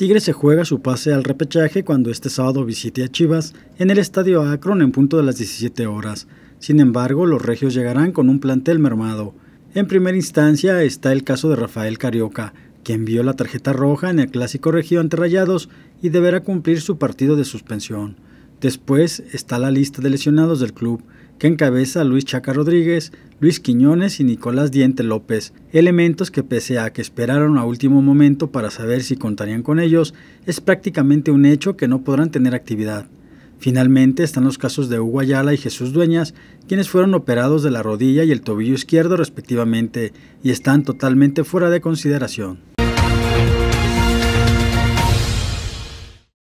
Tigres se juega su pase al repechaje cuando este sábado visite a Chivas en el Estadio Akron en punto de las 17 horas. Sin embargo, los regios llegarán con un plantel mermado. En primera instancia está el caso de Rafael Carioca, quien vio la tarjeta roja en el clásico regio ante Rayados y deberá cumplir su partido de suspensión. Después está la lista de lesionados del club, que encabeza Luis Chaca Rodríguez, Luis Quiñones y Nicolás Diente López, elementos que pese a que esperaron a último momento para saber si contarían con ellos, es prácticamente un hecho que no podrán tener actividad. Finalmente están los casos de Hugo Ayala y Jesús Dueñas, quienes fueron operados de la rodilla y el tobillo izquierdo respectivamente y están totalmente fuera de consideración.